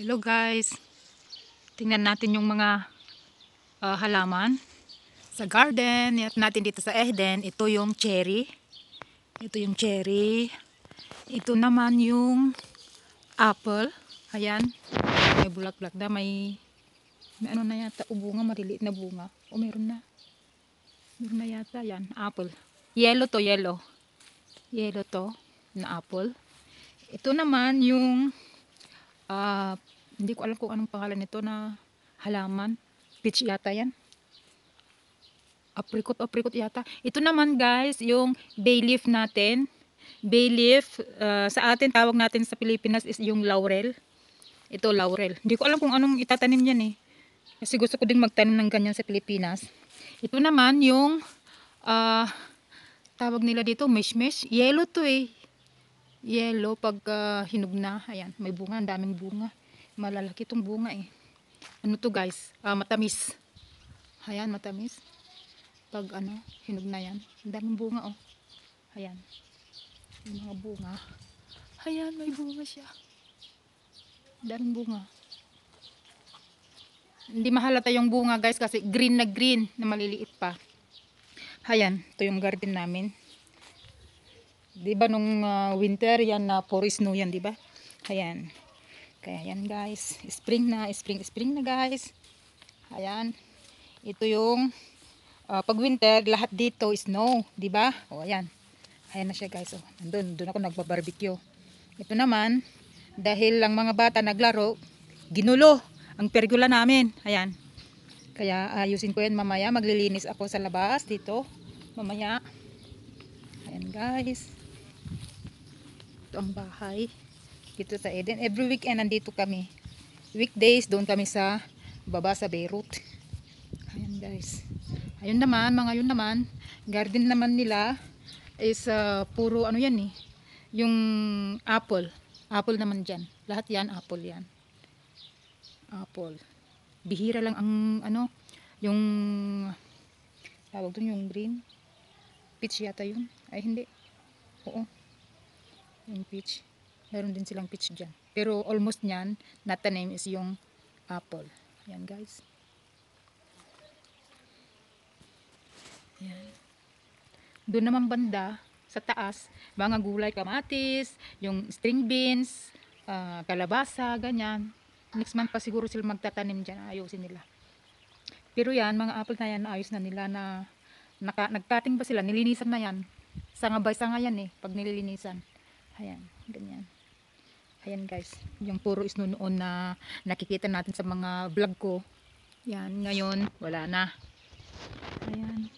Hello guys. Tingnan natin yung mga uh, halaman sa garden. natin dito sa Eden, ito yung cherry. Ito yung cherry. Ito naman yung apple. Ayan. May bulak-bulak na. May, may ano na yata. O bunga. Mariliit na bunga. O meron na. Meron na yata. Ayan. Apple. Yellow to. Yellow. Yellow to. Na apple. Ito naman yung uh, hindi ko alam kung anong pangalan nito na halaman. Peach yata yan. Apricot, apricot yata. Ito naman guys, yung bay leaf natin. Bay leaf, uh, sa atin tawag natin sa Pilipinas is yung laurel. Ito laurel. Hindi ko alam kung anong itatanim yan eh. Kasi gusto ko din magtanim ng ganyan sa Pilipinas. Ito naman yung uh, tawag nila dito, mishmish. Yellow to eh. Yellow pag uh, ah, hinug na. Ayan, may bunga. Ang daming bunga. Malalaki itong bunga eh. Ano to guys? Ah, matamis. Ayan, matamis. Pag ano, hinog na yan. Ang daming bunga oh. Ayan. Yung mga bunga. Ayan, may bunga siya. Daming bunga. Hindi mahalata yung bunga guys kasi green na green na maliliit pa. Ayan, ito yung garden namin. 'Di ba nung uh, winter yan na uh, forest no yan, 'di ba? Ayan. Okay, ayan guys, spring na, spring, spring na guys. Ayan. Ito yung uh, ah, pag winter, lahat dito snow, 'di ba? O ayan. Ayan na siya guys. Oh, nandun, doon ako nagba-barbecue. Ito naman, dahil lang mga bata naglaro, ginulo ang pergola namin. Ayan. Kaya ayusin ko yan mamaya. Maglilinis ako sa labas dito. Mamaya. Ayan guys. Ito ang bahay dito sa Eden. Every weekend nandito kami. Weekdays doon kami sa baba sa Beirut. Ayun guys. Ayun naman, mga yun naman. Garden naman nila is uh, puro ano yan eh. Yung apple. Apple naman dyan. Lahat yan, apple yan. Apple. Bihira lang ang ano, yung tawag dun yung green. Peach yata yun. Ay hindi. Oo. Yung peach meron din silang peach dyan. Pero almost nyan, natanim is yung apple. Yan guys. Yan. Doon naman banda, sa taas, mga gulay, kamatis, yung string beans, uh, kalabasa, ganyan. Next month pa siguro sila magtatanim dyan, ayusin nila. Pero yan, mga apple na yan, ayos na nila na naka, nagkating ba sila, nilinisan na yan. Sanga by sanga yan eh, pag nililinisan. Ayan, ganyan. Ayan guys, yung puro is noon na nakikita natin sa mga vlog ko. Yan, ngayon wala na. Ayan.